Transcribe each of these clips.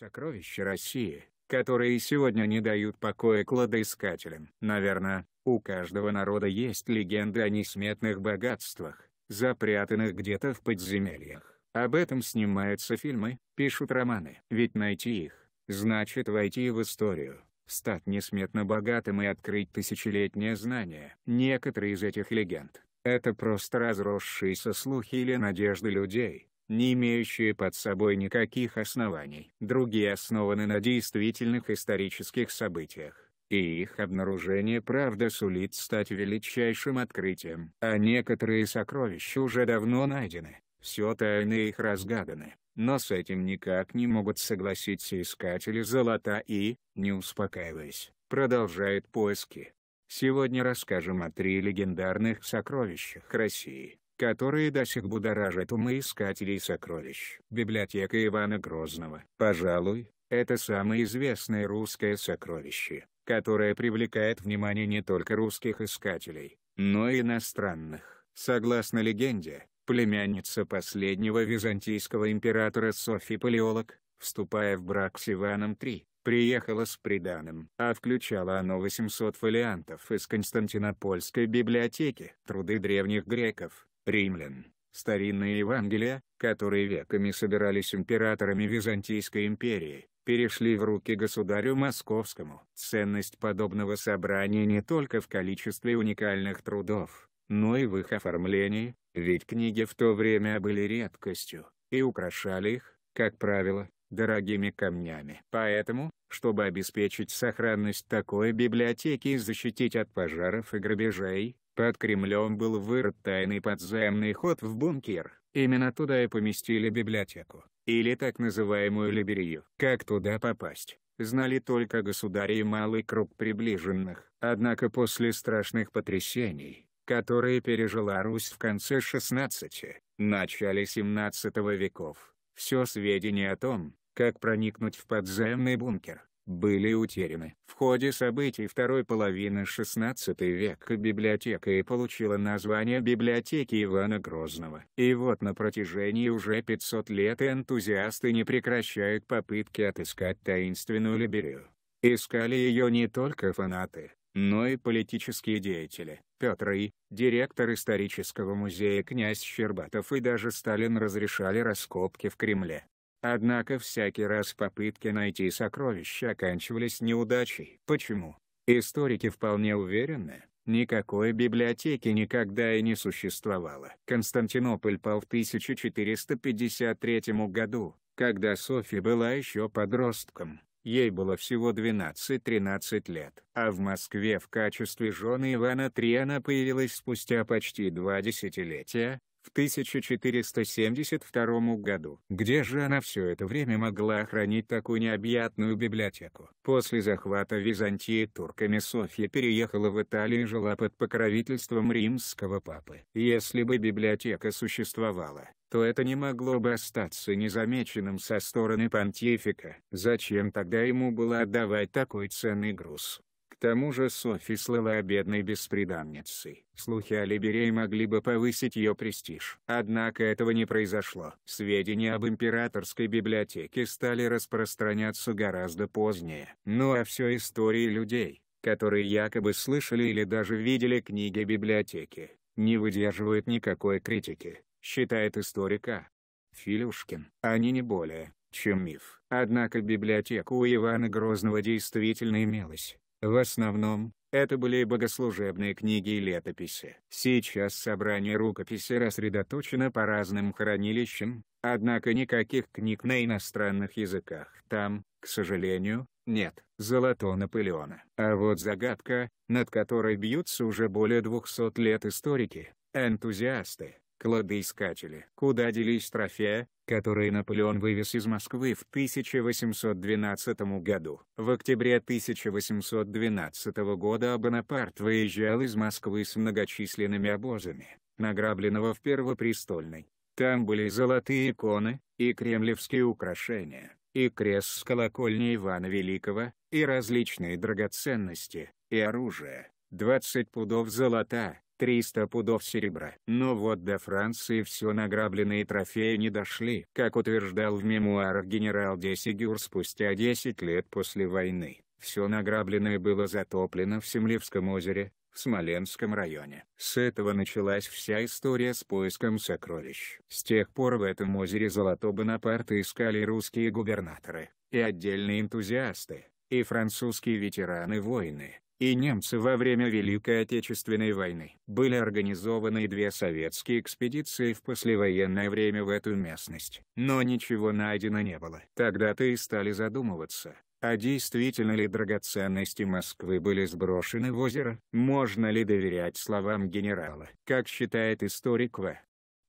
Сокровища России, которые сегодня не дают покоя кладоискателям. Наверное, у каждого народа есть легенды о несметных богатствах, запрятанных где-то в подземельях. Об этом снимаются фильмы, пишут романы. Ведь найти их, значит войти в историю, стать несметно богатым и открыть тысячелетнее знание. Некоторые из этих легенд – это просто разросшиеся слухи или надежды людей, не имеющие под собой никаких оснований. Другие основаны на действительных исторических событиях и их обнаружение правда сулит стать величайшим открытием. А некоторые сокровища уже давно найдены, все тайны их разгаданы, но с этим никак не могут согласиться искатели золота и, не успокаиваясь, продолжают поиски. Сегодня расскажем о три легендарных сокровищах России, которые до сих будоражат умы искателей сокровищ. Библиотека Ивана Грозного. Пожалуй, это самое известное русское сокровище, которое привлекает внимание не только русских искателей, но и иностранных. Согласно легенде, племянница последнего византийского императора Софи Палеолог, вступая в брак с Иваном III, приехала с приданым, а включала оно 800 фолиантов из Константинопольской библиотеки. Труды древних греков, римлян. Старинные Евангелия, которые веками собирались императорами Византийской империи, перешли в руки государю московскому. Ценность подобного собрания не только в количестве уникальных трудов, но и в их оформлении, ведь книги в то время были редкостью, и украшали их, как правило, дорогими камнями. Поэтому, чтобы обеспечить сохранность такой библиотеки и защитить от пожаров и грабежей, под Кремлем был вырыт тайный подземный ход в бункер. Именно туда и поместили библиотеку, или так называемую либерию. Как туда попасть? знали только государи и малый круг приближенных. Однако после страшных потрясений, которые пережила Русь в конце 16, начале 17 веков, все сведения о том, как проникнуть в подземный бункер, были утеряны. В ходе событий второй половины XVI века библиотека и получила название библиотеки Ивана Грозного. И вот на протяжении уже 500 лет энтузиасты не прекращают попытки отыскать таинственную либерию. Искали ее не только фанаты, но и политические деятели. Петр И., директор исторического музея князь Щербатов и даже Сталин разрешали раскопки в Кремле. Однако всякий раз попытки найти сокровища оканчивались неудачей. Почему? Историки вполне уверены, никакой библиотеки никогда и не существовало. Константинополь пал в 1453 году, когда Софи была еще подростком. Ей было всего 12-13 лет, а в Москве в качестве жены Ивана III она появилась спустя почти два десятилетия, в 1472 году. Где же она все это время могла хранить такую необъятную библиотеку? После захвата Византии турками Софья переехала в Италию и жила под покровительством римского папы. Если бы библиотека существовала, то это не могло бы остаться незамеченным со стороны понтифика. Зачем тогда ему было отдавать такой ценный груз? тому же Софи слыла о бедной бесприданнице. Слухи о Либерей могли бы повысить ее престиж. Однако этого не произошло. Сведения об императорской библиотеке стали распространяться гораздо позднее. Ну а все истории людей, которые якобы слышали или даже видели книги библиотеки, не выдерживают никакой критики, считает историка Филюшкин. Они не более, чем миф. Однако библиотека у Ивана Грозного действительно имелась, в основном, это были богослужебные книги и летописи. Сейчас собрание рукописи рассредоточено по разным хранилищам, однако никаких книг на иностранных языках там, к сожалению, нет. Золото Наполеона. А вот загадка, над которой бьются уже более 200 лет историки, энтузиасты, Кладоискатели. Куда делись трофеи, которые Наполеон вывез из Москвы в 1812 году? В октябре 1812 года Бонапарт выезжал из Москвы с многочисленными обозами, награбленного в Первопрестольной. Там были золотые иконы, и кремлевские украшения, и крест с колокольни Ивана Великого, и различные драгоценности, и оружие, 20 пудов золота, 300 пудов серебра. Но вот до Франции все награбленные трофеи не дошли. Как утверждал в мемуарах генерал Десигюр спустя 10 лет после войны, все награбленное было затоплено в Семлевском озере, в Смоленском районе. С этого началась вся история с поиском сокровищ. С тех пор в этом озере золото Бонапарта искали русские губернаторы, и отдельные энтузиасты, и французские ветераны войны, и немцы во время Великой Отечественной войны. Были организованы две советские экспедиции в послевоенное время в эту местность. Но ничего найдено не было. Тогда-то и стали задумываться, а действительно ли драгоценности Москвы были сброшены в озеро? Можно ли доверять словам генерала? Как считает историк В.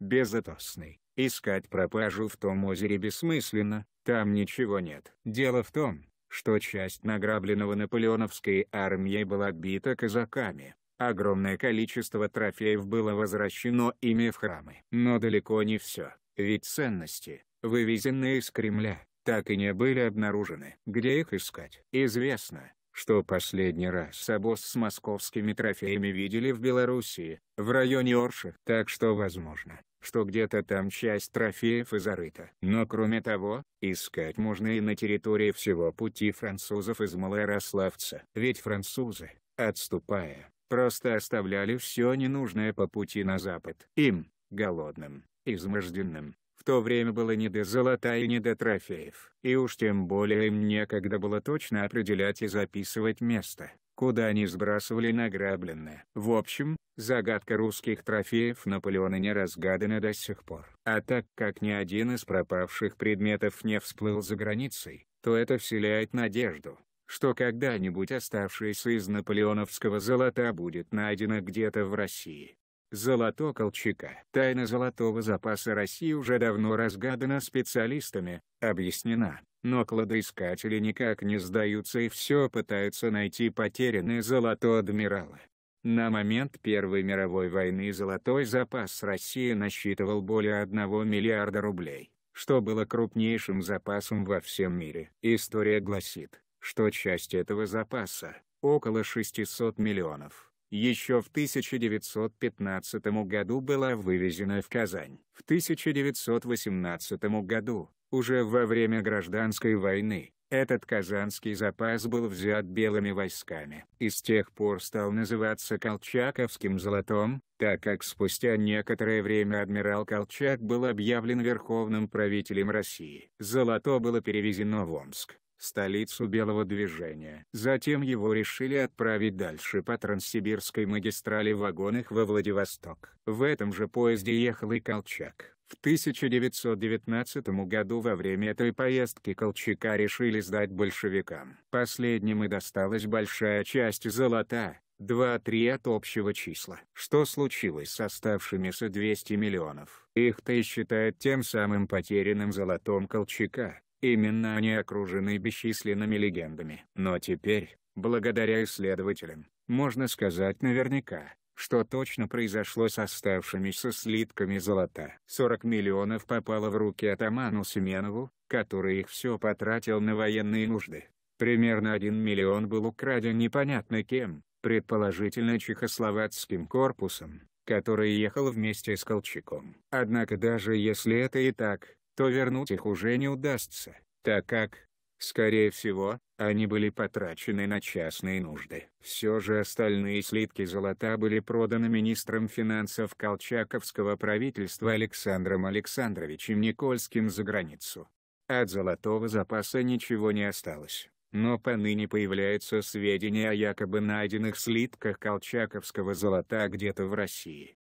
Безотосный, искать пропажу в том озере бессмысленно, там ничего нет. Дело в том, что часть награбленного наполеоновской армией была бита казаками. Огромное количество трофеев было возвращено ими в храмы. Но далеко не все, ведь ценности, вывезенные из Кремля, так и не были обнаружены. Где их искать? Известно, что последний раз обоз с московскими трофеями видели в Белоруссии, в районе Орши. Так что возможно, что где-то там часть трофеев и зарыта. Но кроме того, искать можно и на территории всего пути французов из Малорославца. Ведь французы, отступая, просто оставляли все ненужное по пути на запад. Им, голодным, изможденным, в то время было не до золота и не до трофеев. И уж тем более им некогда было точно определять и записывать место, куда они сбрасывали награбленное. В общем, загадка русских трофеев Наполеона не разгадана до сих пор. А так как ни один из пропавших предметов не всплыл за границей, то это вселяет надежду, что когда-нибудь оставшееся из наполеоновского золота будет найдено где-то в России. Золото Колчака. Тайна золотого запаса России уже давно разгадана специалистами, объяснена, но кладоискатели никак не сдаются и все пытаются найти потерянное золото адмирала. На момент Первой мировой войны золотой запас России насчитывал более 1 миллиарда рублей, что было крупнейшим запасом во всем мире. История гласит, что часть этого запаса, около 600 миллионов еще в 1915 году была вывезена в Казань. В 1918 году, уже во время гражданской войны, этот казанский запас был взят белыми войсками и с тех пор стал называться Колчаковским золотом, так как спустя некоторое время адмирал Колчак был объявлен верховным правителем России. Золото было перевезено в Омск столицу Белого движения. Затем его решили отправить дальше по Транссибирской магистрали в вагонах во Владивосток. В этом же поезде ехал и Колчак. В 1919 году во время этой поездки Колчака решили сдать большевикам. Последним и досталась большая часть золота, 2-3 от общего числа. Что случилось с оставшимися 200 миллионов? Их-то и считают тем самым потерянным золотом Колчака. Именно они окружены бесчисленными легендами. Но теперь, благодаря исследователям, можно сказать наверняка, что точно произошло с оставшимися слитками золота. 40 миллионов попало в руки атаману Семенову, который их все потратил на военные нужды. Примерно 1 миллион был украден непонятно кем, предположительно чехословацким корпусом, который ехал вместе с Колчаком. Однако даже если это и так, то вернуть их уже не удастся, так как, скорее всего, они были потрачены на частные нужды. Все же остальные слитки золота были проданы министром финансов Колчаковского правительства Александром Александровичем Никольским за границу. От золотого запаса ничего не осталось. Но поныне появляются сведения о якобы найденных слитках колчаковского золота где-то в России.